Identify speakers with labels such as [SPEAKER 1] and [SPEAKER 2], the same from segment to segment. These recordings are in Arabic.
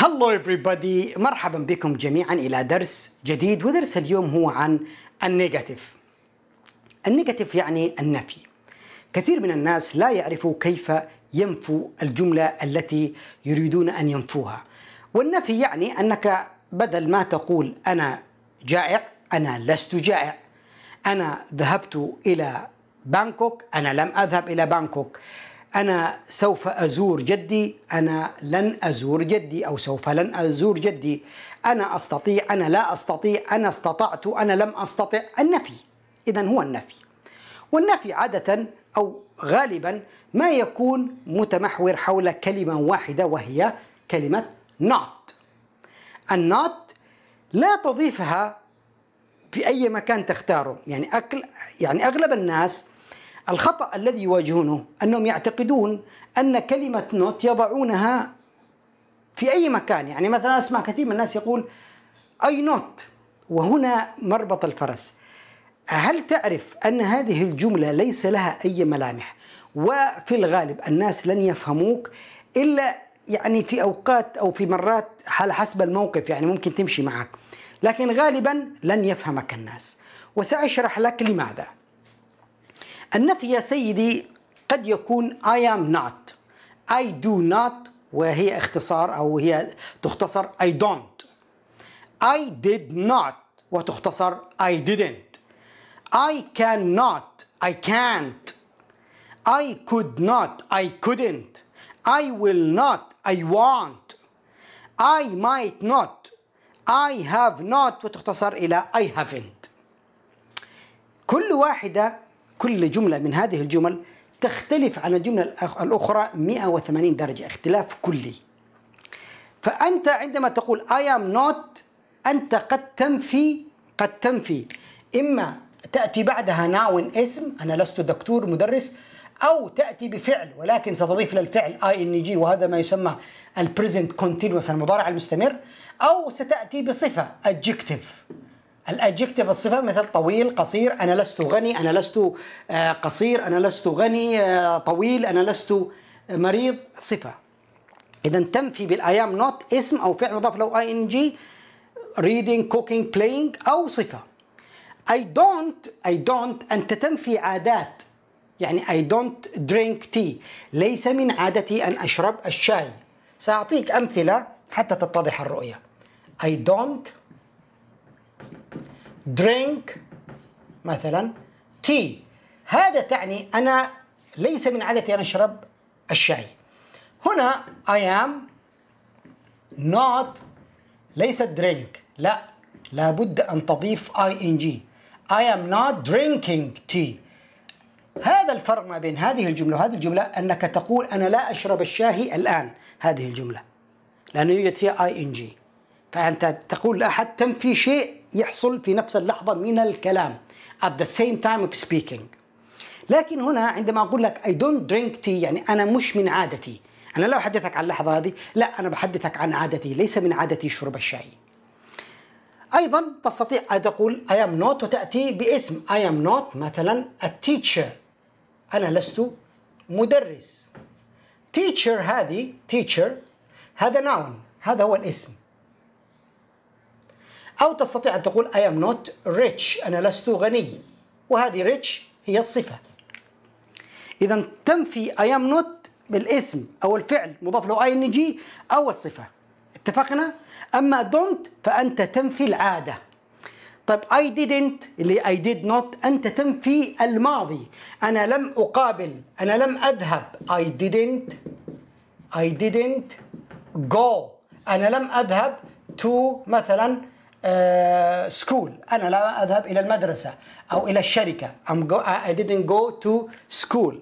[SPEAKER 1] Hello everybody مرحبا بكم جميعا الى درس جديد ودرس اليوم هو عن النيجاتيف النيجاتيف يعني النفي كثير من الناس لا يعرفوا كيف ينفوا الجملة التي يريدون أن ينفوها والنفي يعني أنك بدل ما تقول أنا جائع أنا لست جائع أنا ذهبت إلى بانكوك أنا لم أذهب إلى بانكوك أنا سوف أزور جدي أنا لن أزور جدي أو سوف لن أزور جدي أنا أستطيع أنا لا أستطيع أنا استطعت أنا لم أستطع النفي إذا هو النفي والنفي عادة أو غالبا ما يكون متمحور حول كلمة واحدة وهي كلمة not النوت لا تضيفها في أي مكان تختاره يعني أكل يعني أغلب الناس الخطأ الذي يواجهونه أنهم يعتقدون أن كلمة نوت يضعونها في أي مكان يعني مثلا أسمع كثير من الناس يقول أي نوت وهنا مربط الفرس هل تعرف أن هذه الجملة ليس لها أي ملامح وفي الغالب الناس لن يفهموك إلا يعني في أوقات أو في مرات على حسب الموقف يعني ممكن تمشي معك لكن غالبا لن يفهمك الناس وسأشرح لك لماذا النفي يا سيدي قد يكون I am not I do not وهي اختصار أو هي تختصر I don't I did not وتختصر I didn't I cannot I can't I could not I couldn't I will not I want I might not I have not وتختصر إلى I haven't كل واحدة كل جملة من هذه الجمل تختلف عن الجملة الأخرى 180 درجة اختلاف كلي فأنت عندما تقول I am not أنت قد تنفي قد تنفي إما تأتي بعدها ناون اسم أنا لست دكتور مدرس أو تأتي بفعل ولكن ستضيف للفعل ING وهذا ما يسمى البريزنت كونتينوس المضارع المستمر أو ستأتي بصفة adjective الادجكتيف الصفه مثل طويل قصير انا لست غني انا لست آه، قصير انا لست غني آه، طويل انا لست آه، مريض صفه اذا تنفي أم نوت اسم او فعل مضاف له اي ان جي reading cooking playing او صفه I don't I don't انت تنفي عادات يعني I don't drink tea ليس من عادتي ان اشرب الشاي ساعطيك امثله حتى تتضح الرؤيه I don't drink مثلا تي هذا تعني أنا ليس من عادتي أن أشرب الشاي هنا I am not ليس drink لا لابد أن تضيف ing I am not drinking tea هذا الفرق ما بين هذه الجملة وهذه الجملة أنك تقول أنا لا أشرب الشاي الآن هذه الجملة لأنه يوجد فيها ing فأنت تقول لأحد تم في شيء يحصل في نفس اللحظة من الكلام at the same time of speaking لكن هنا عندما أقول لك I don't drink tea يعني أنا مش من عادتي أنا لا أحدثك عن اللحظة هذه لا أنا بحدثك عن عادتي ليس من عادتي شرب الشاي أيضا تستطيع أن تقول I am not وتأتي باسم I am not مثلا a teacher أنا لست مدرس teacher هذه teacher هذا noun هذا هو الاسم أو تستطيع أن تقول I am not rich أنا لست غني وهذه rich هي الصفة إذا تنفي I am not بالاسم أو الفعل مضاف له ING أو الصفة اتفقنا؟ أما don't فأنت تنفي العادة طيب I didn't اللي I did not أنت تنفي الماضي أنا لم أقابل أنا لم أذهب I didn't I didn't go أنا لم أذهب to مثلا سكول آه، انا لا اذهب الى المدرسه او الى الشركه I'm go, I didn't go to school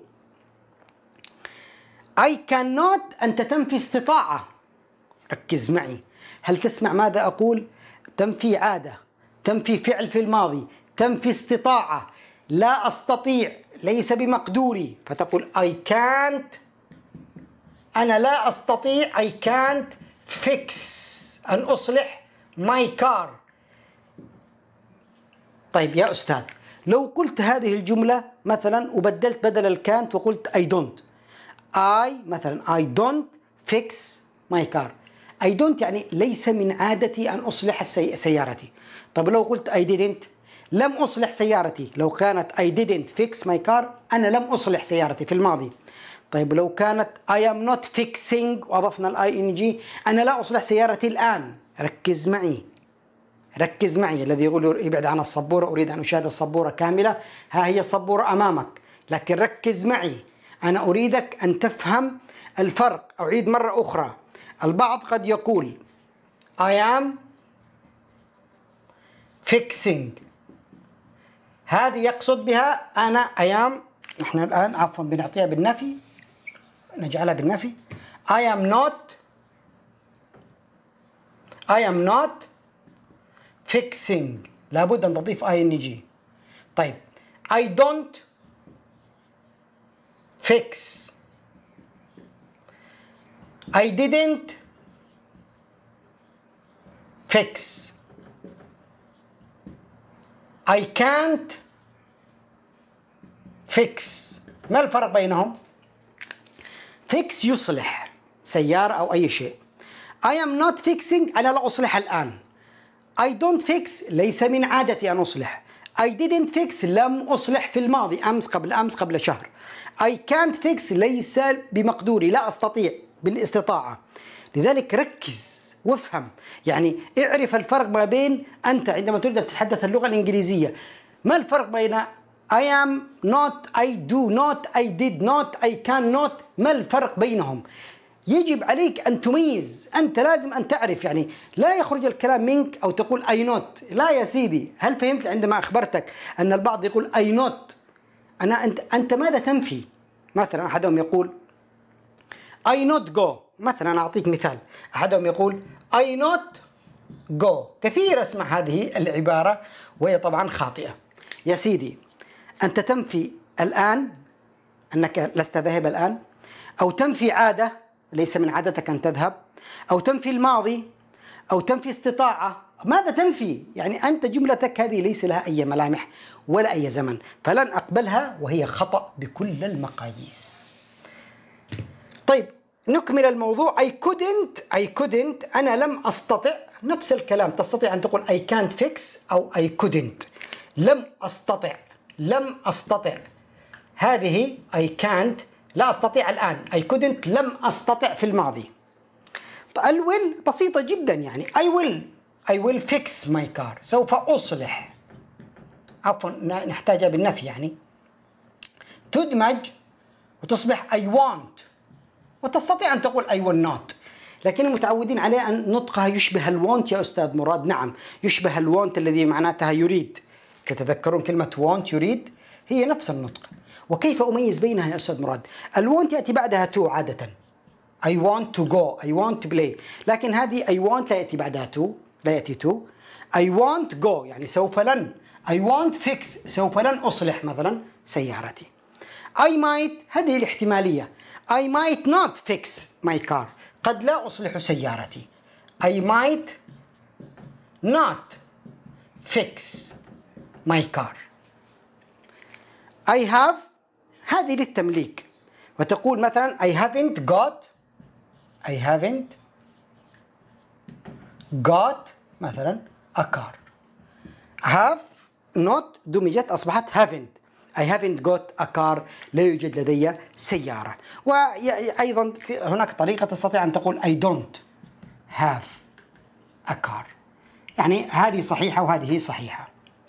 [SPEAKER 1] I cannot انت تنفي استطاعه ركز معي هل تسمع ماذا اقول تنفي عاده تنفي فعل في الماضي تنفي استطاعه لا استطيع ليس بمقدوري فتقول I can't انا لا استطيع I can't fix ان اصلح ماي كار طيب يا أستاذ لو قلت هذه الجملة مثلا وبدلت بدل الكانت وقلت اي دونت اي مثلا اي دونت فيكس ماي كار اي دونت يعني ليس من عادتي أن أصلح سيارتي طب لو قلت اي didn't لم أصلح سيارتي لو كانت اي didn't fix my car أنا لم أصلح سيارتي في الماضي طيب لو كانت I am not fixing وأضفنا الاي ان جي أنا لا أصلح سيارتي الآن ركز معي ركز معي الذي يقول ابعد عن الصبورة أريد أن أشاهد الصبورة كاملة ها هي الصبورة أمامك لكن ركز معي أنا أريدك أن تفهم الفرق أعيد مرة أخرى البعض قد يقول I am fixing هذه يقصد بها أنا I am نحن الآن عفوا بنعطيها بالنفي نجعلها بالنفي I am not I am not fixing لابد أن تضيف ing طيب I don't fix I didn't fix I can't fix ما الفرق بينهم؟ فيكس يصلح سيارة أو أي شيء I am not fixing أنا لا أصلح الآن I don't fix ليس من عادتي أن أصلح I didn't fix لم أصلح في الماضي أمس قبل أمس قبل شهر I can't fix ليس بمقدوري لا أستطيع بالاستطاعة لذلك ركز وافهم يعني اعرف الفرق ما بين أنت عندما تريد أن تتحدث اللغة الإنجليزية ما الفرق بين I am not I do not I did not I cannot ما الفرق بينهم يجب عليك أن تميز أنت لازم أن تعرف يعني لا يخرج الكلام منك أو تقول I not لا يا سيدي هل فهمت عندما أخبرتك أن البعض يقول I not أنا أنت, أنت ماذا تنفي مثلا أحدهم يقول I not go مثلا أعطيك مثال أحدهم يقول I not go كثير أسمع هذه العبارة وهي طبعا خاطئة يا سيدي أنت تنفي الآن أنك لست ذاهب الآن أو تنفي عادة ليس من عادتك أن تذهب أو تنفي الماضي أو تنفي استطاعة ماذا تنفي؟ يعني أنت جملتك هذه ليس لها أي ملامح ولا أي زمن فلن أقبلها وهي خطأ بكل المقاييس طيب نكمل الموضوع I couldn't I couldn't أنا لم أستطع نفس الكلام تستطيع أن تقول I can't fix أو I couldn't لم أستطع لم أستطع هذه I can't لا أستطيع الآن I couldn't لم أستطع في الماضي ال will بسيطة جدا يعني I will I will fix my car سوف أصلح عفوا نحتاجها بالنفي يعني تدمج وتصبح I want وتستطيع أن تقول I will not لكن متعودين عليه أن نطقها يشبه الوانت يا أستاذ مراد نعم يشبه الوانت الذي معناتها يريد تتذكرون كلمة want يريد هي نفس النطق وكيف أميز بينها يا أستاذ مراد الوانت يأتي بعدها to عادة I want to go I want to play لكن هذه I want لا يأتي بعدها to لا يأتي to I want go يعني سوف لن I want fix سوف لن أصلح مثلا سيارتي I might هذه الاحتمالية I might not fix my car قد لا أصلح سيارتي I might not fix my car I have هذه للتمليك وتقول مثلا I haven't got I haven't got مثلا a car have not دمجت أصبحت haven't I haven't got a car لا يوجد لدي سيارة وأيضا هناك طريقة تستطيع أن تقول I don't have a car يعني هذه صحيحة وهذه صحيحة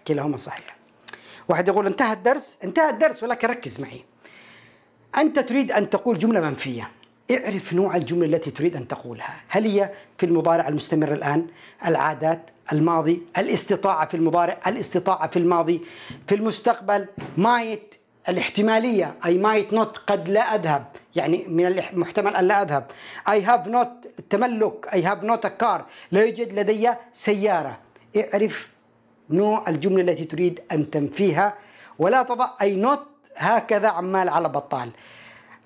[SPEAKER 1] كلاهما صحيح واحد يقول انتهى الدرس انتهى الدرس ولكن ركز معي أنت تريد أن تقول جملة منفية اعرف نوع الجملة التي تريد أن تقولها هل هي في المضارع المستمر الآن العادات الماضي الاستطاعة في المضارع الاستطاعة في الماضي في المستقبل مايت الاحتمالية أي مايت نوت قد لا أذهب يعني من المحتمل أن لا أذهب أي هاف نوت التملك أي هاف نوت a لا يوجد لدي سيارة اعرف نوع الجملة التي تريد أن تنفيها ولا تضع أي نوت هكذا عمال على بطال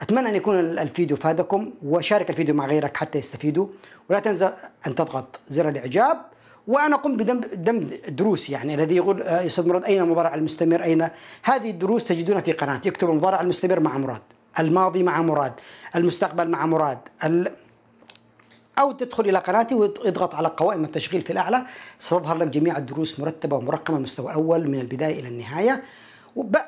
[SPEAKER 1] أتمنى أن يكون الفيديو فادكم وشارك الفيديو مع غيرك حتى يستفيدوا ولا تنسى أن تضغط زر الإعجاب وأنا قمت بدم دروس يعني الذي يقول آه، أستاذ مراد أين المضارع المستمر أين هذه الدروس تجدونها في قناة يكتب المضارع المستمر مع مراد الماضي مع مراد المستقبل مع مراد ال... أو تدخل إلى قناتي واضغط على قوائم التشغيل في الأعلى ستظهر لك جميع الدروس مرتبة ومرقمة مستوى أول من البداية إلى النهاية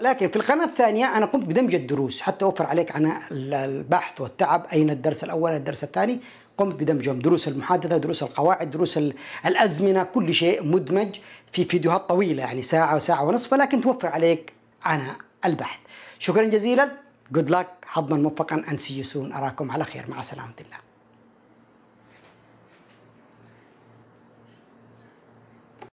[SPEAKER 1] لكن في القناة الثانية أنا قمت بدمج الدروس حتى أوفر عليك عن البحث والتعب أين الدرس الأول الدرس الثاني قمت بدمجهم دروس المحادثة دروس القواعد دروس الأزمنة كل شيء مدمج في فيديوهات طويلة يعني ساعة وساعة ونصف ولكن توفر عليك عن البحث شكرا جزيلا good luck حظا موفقا and see you soon أراكم على خير مع سلامة الله